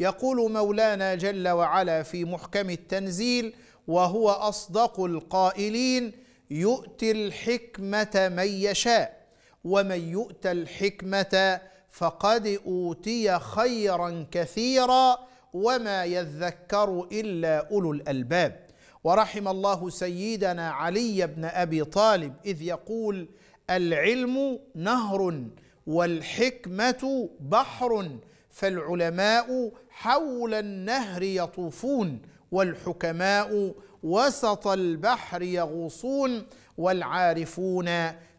يقول مولانا جل وعلا في محكم التنزيل وهو اصدق القائلين يؤتي الحكمه من يشاء ومن يؤت الحكمه فقد اوتي خيرا كثيرا وما يذكر الا اولو الالباب ورحم الله سيدنا علي بن ابي طالب اذ يقول العلم نهر والحكمه بحر فالعلماء حول النهر يطوفون والحكماء وسط البحر يغوصون والعارفون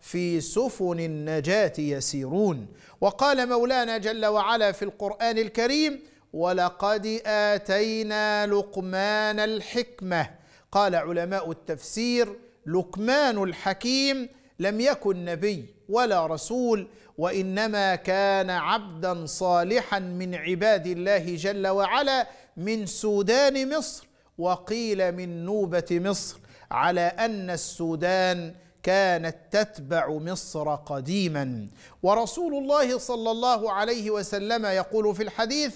في سفن النجاه يسيرون وقال مولانا جل وعلا في القران الكريم ولقد اتينا لقمان الحكمه قال علماء التفسير لقمان الحكيم لم يكن نبي ولا رسول وانما كان عبدا صالحا من عباد الله جل وعلا من سودان مصر وقيل من نوبه مصر على ان السودان كانت تتبع مصر قديما ورسول الله صلى الله عليه وسلم يقول في الحديث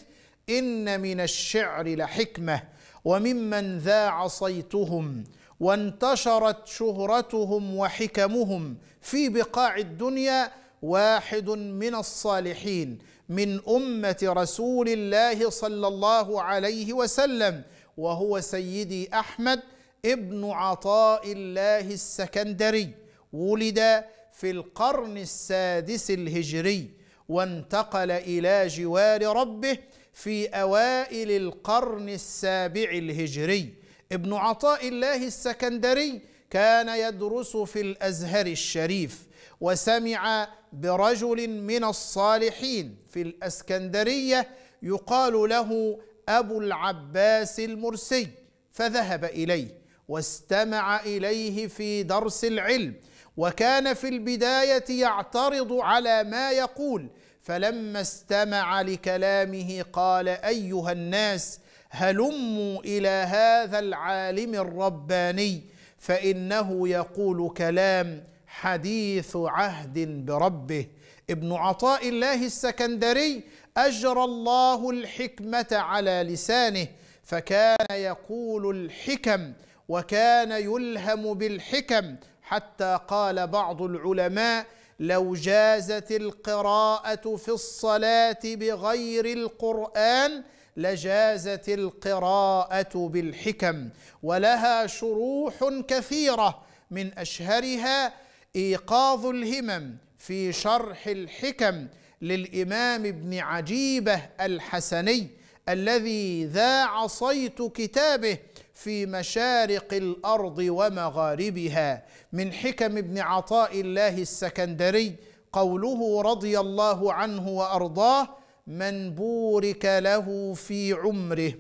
ان من الشعر لحكمه وممن ذاع صيتهم وانتشرت شهرتهم وحكمهم في بقاع الدنيا واحد من الصالحين من امه رسول الله صلى الله عليه وسلم وهو سيدي احمد ابن عطاء الله السكندري ولد في القرن السادس الهجري وانتقل الى جوار ربه في اوائل القرن السابع الهجري ابن عطاء الله السكندري كان يدرس في الازهر الشريف وسمع برجل من الصالحين في الاسكندريه يقال له ابو العباس المرسي فذهب اليه واستمع اليه في درس العلم وكان في البدايه يعترض على ما يقول فلما استمع لكلامه قال ايها الناس هلموا الى هذا العالم الرباني فانه يقول كلام حديث عهد بربه ابن عطاء الله السكندري اجرى الله الحكمه على لسانه فكان يقول الحكم وكان يلهم بالحكم حتى قال بعض العلماء لو جازت القراءه في الصلاه بغير القران لجازت القراءه بالحكم ولها شروح كثيره من اشهرها ايقاظ الهمم في شرح الحكم للامام ابن عجيبه الحسني الذي ذاع صيت كتابه في مشارق الارض ومغاربها من حكم ابن عطاء الله السكندري قوله رضي الله عنه وارضاه من بورك له في عمره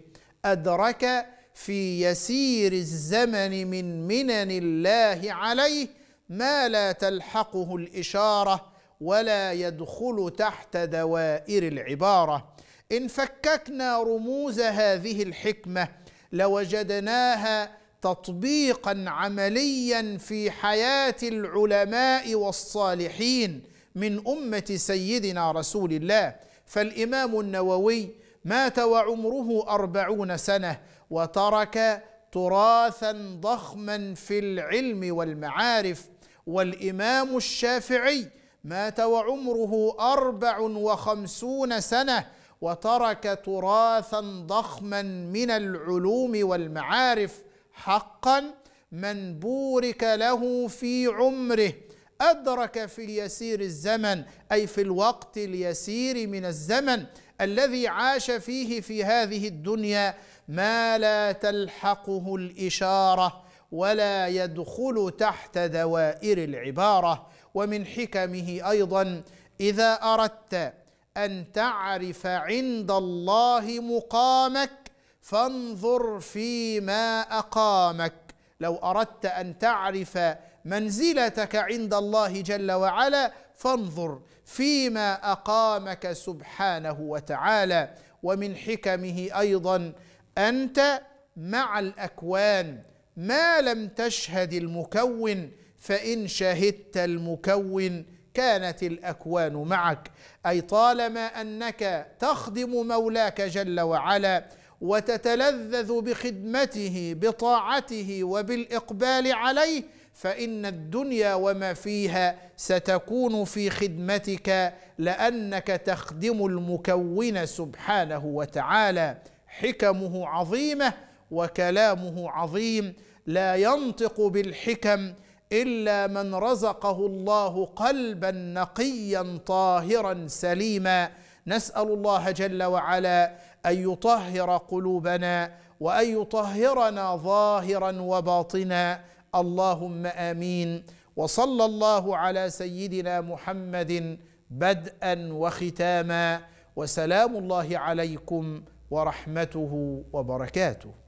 أدرك في يسير الزمن من منن الله عليه ما لا تلحقه الإشارة ولا يدخل تحت دوائر العبارة إن فككنا رموز هذه الحكمة لوجدناها تطبيقا عمليا في حياه العلماء والصالحين من امه سيدنا رسول الله فالإمام النووي مات وعمره أربعون سنة وترك تراثا ضخما في العلم والمعارف والإمام الشافعي مات وعمره أربع وخمسون سنة وترك تراثا ضخما من العلوم والمعارف حقا من بورك له في عمره أدرك في اليسير الزمن أي في الوقت اليسير من الزمن الذي عاش فيه في هذه الدنيا ما لا تلحقه الإشارة ولا يدخل تحت دوائر العبارة ومن حكمه أيضا إذا أردت أن تعرف عند الله مقامك فانظر فيما أقامك لو أردت أن تعرف منزلتك عند الله جل وعلا فانظر فيما اقامك سبحانه وتعالى ومن حكمه ايضا انت مع الاكوان ما لم تشهد المكون فان شهدت المكون كانت الاكوان معك اي طالما انك تخدم مولاك جل وعلا وتتلذذ بخدمته بطاعته وبالاقبال عليه فان الدنيا وما فيها ستكون في خدمتك لانك تخدم المكون سبحانه وتعالى حكمه عظيمه وكلامه عظيم لا ينطق بالحكم الا من رزقه الله قلبا نقيا طاهرا سليما نسال الله جل وعلا ان يطهر قلوبنا وان يطهرنا ظاهرا وباطنا اللهم امين وصلى الله على سيدنا محمد بدءا وختاما وسلام الله عليكم ورحمته وبركاته